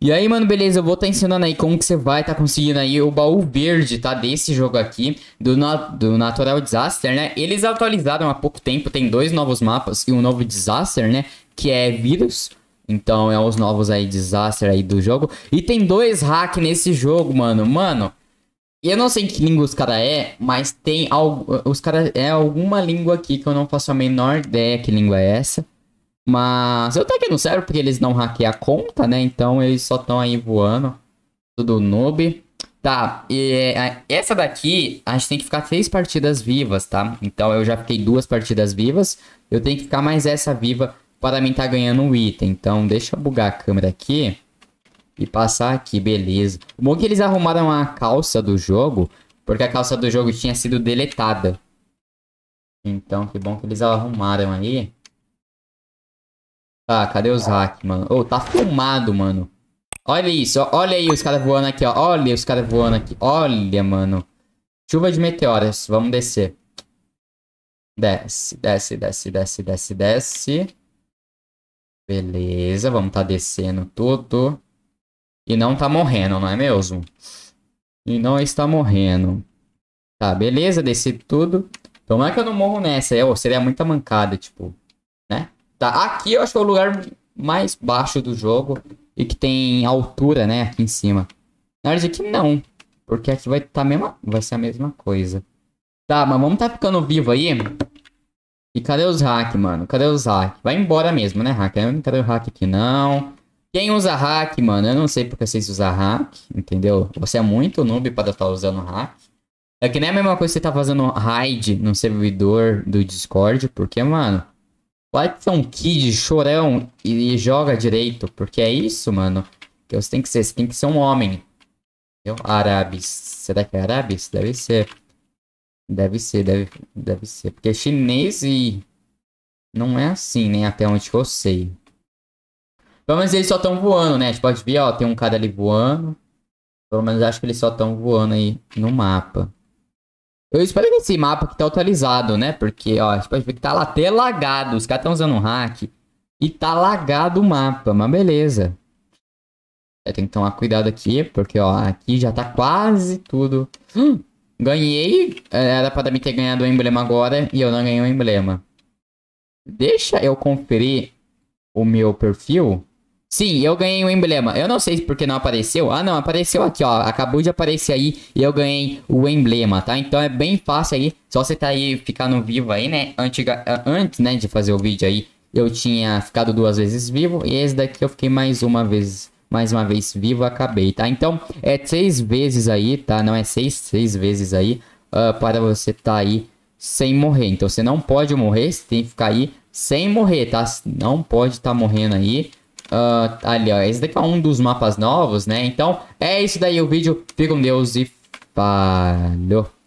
E aí, mano, beleza, eu vou estar tá ensinando aí como que você vai estar tá conseguindo aí o baú verde, tá? Desse jogo aqui, do, na do Natural Disaster, né? Eles atualizaram há pouco tempo, tem dois novos mapas e um novo Disaster, né? Que é Vírus, então é os novos aí Disaster aí do jogo. E tem dois hack nesse jogo, mano. Mano, eu não sei que língua os cara é, mas tem algo... Os cara é alguma língua aqui que eu não faço a menor ideia que língua é essa. Mas eu tô aqui não serve porque eles não hackeiam a conta, né? Então eles só estão aí voando. Tudo noob. Tá, e é, é, essa daqui a gente tem que ficar três partidas vivas, tá? Então eu já fiquei duas partidas vivas. Eu tenho que ficar mais essa viva para mim tá ganhando um item. Então deixa eu bugar a câmera aqui e passar aqui, beleza. O bom é que eles arrumaram a calça do jogo, porque a calça do jogo tinha sido deletada. Então que bom que eles arrumaram aí. Tá, cadê os hack, mano? Ô, oh, tá fumado mano. Olha isso, olha aí os caras voando aqui, ó. Olha os caras voando aqui. Olha, mano. Chuva de meteoras. Vamos descer. Desce, desce, desce, desce, desce, desce. Beleza, vamos tá descendo tudo. E não tá morrendo, não é mesmo? E não está morrendo. Tá, beleza, desci tudo. Tomara que eu não morro nessa. Eu, é, seria muita mancada, tipo, né? Tá, aqui eu acho que é o lugar mais baixo do jogo e que tem altura, né, aqui em cima. Na verdade aqui não, porque aqui vai tá mesma, vai ser a mesma coisa. Tá, mas vamos tá ficando vivo aí. E cadê os hack, mano? Cadê os hack? Vai embora mesmo, né, hack? Eu não quero hack aqui, não. Quem usa hack, mano? Eu não sei porque vocês usam hack, entendeu? Você é muito noob para estar tá usando hack. É que nem a mesma coisa que você tá fazendo raid no servidor do Discord, porque, mano, Vai que é um kid chorão e, e, joga direito, porque é isso, mano. Que você tem que ser, você tem que ser um homem. Eu, Árabes. Será que é árabes? Deve ser. Deve ser, deve, deve ser. Porque chinês e não é assim, nem Até onde eu sei. Pelo menos eles só estão voando, né? Tipo, a gente pode ver, ó, tem um cara ali voando. Pelo menos acho que eles só estão voando aí no mapa. Eu espero que esse mapa que tá atualizado, né? Porque, ó, a gente pode ver que tá lá até lagado. Os caras estão usando um hack. E tá lagado o mapa, mas beleza. Tem que tomar cuidado aqui, porque, ó, aqui já tá quase tudo. Hum, ganhei. É, era pra mim ter ganhado o emblema agora e eu não ganhei o emblema. Deixa eu conferir o meu perfil. Sim, eu ganhei um emblema. Eu não sei porque não apareceu. Ah, não, apareceu aqui, ó. Acabou de aparecer aí e eu ganhei o emblema, tá? Então é bem fácil aí. Só você tá aí ficando vivo aí, né? Antiga, ah, antes, né, de fazer o vídeo aí, eu tinha ficado duas vezes vivo. E esse daqui eu fiquei mais uma vez, mais uma vez vivo, acabei, tá? Então é seis vezes aí, tá? Não é seis, seis vezes aí uh, para você tá aí sem morrer. Então você não pode morrer, você tem que ficar aí sem morrer, tá? Não pode estar tá morrendo aí. Uh, ali, ó. Esse daqui é um dos mapas novos, né? Então, é isso daí o vídeo. Fica com Deus e falou.